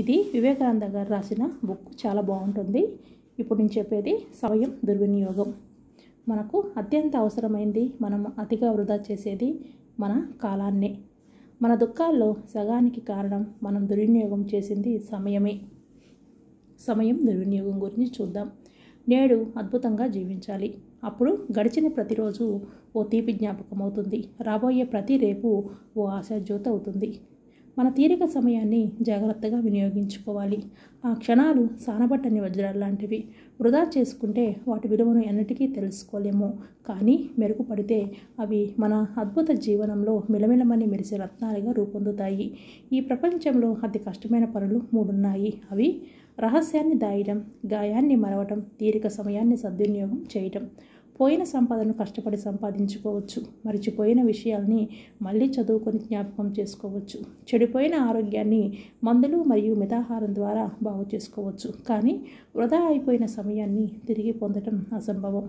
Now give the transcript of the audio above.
ఇది వివేకానంద గారు రాసిన బుక్ చాలా బాగుంటుంది ఇప్పుడు నేను చెప్పేది సమయం దుర్వినియోగం మనకు అత్యంత అవసరమైంది మనం అతిగా వృధా చేసేది మన కాలాన్నే మన దుఃఖాల్లో సగానికి కారణం మనం దుర్వినియోగం చేసింది సమయమే సమయం దుర్వినియోగం గురించి చూద్దాం నేడు అద్భుతంగా జీవించాలి అప్పుడు గడిచిన ప్రతిరోజు ఓ తీపి జ్ఞాపకం అవుతుంది రాబోయే ప్రతి రేపు ఓ ఆశాజ్యోత అవుతుంది మన తీరిక సమయాన్ని జాగ్రత్తగా వినియోగించుకోవాలి ఆ క్షణాలు సానబట్టని వజ్రాలు లాంటివి వృధా చేసుకుంటే వాటి విలువను ఎన్నటికీ తెలుసుకోలేము కానీ మెరుగుపడితే అవి మన అద్భుత జీవనంలో మిలమిలమని మెరిసే రత్నాలుగా రూపొందుతాయి ఈ ప్రపంచంలో అతి కష్టమైన పనులు మూడున్నాయి అవి రహస్యాన్ని దాయడం గాయాన్ని మరవటం తీరిక సమయాన్ని సద్వినియోగం చేయటం పోయిన సంపాదనను కష్టపడి సంపాదించుకోవచ్చు మరిచిపోయిన విషయాల్ని మళ్ళీ చదువుకొని జ్ఞాపకం చేసుకోవచ్చు చెడిపోయిన ఆరోగ్యాన్ని మందులు మరియు మితాహారం ద్వారా బాగు చేసుకోవచ్చు కానీ వృధా అయిపోయిన సమయాన్ని తిరిగి పొందటం అసంభవం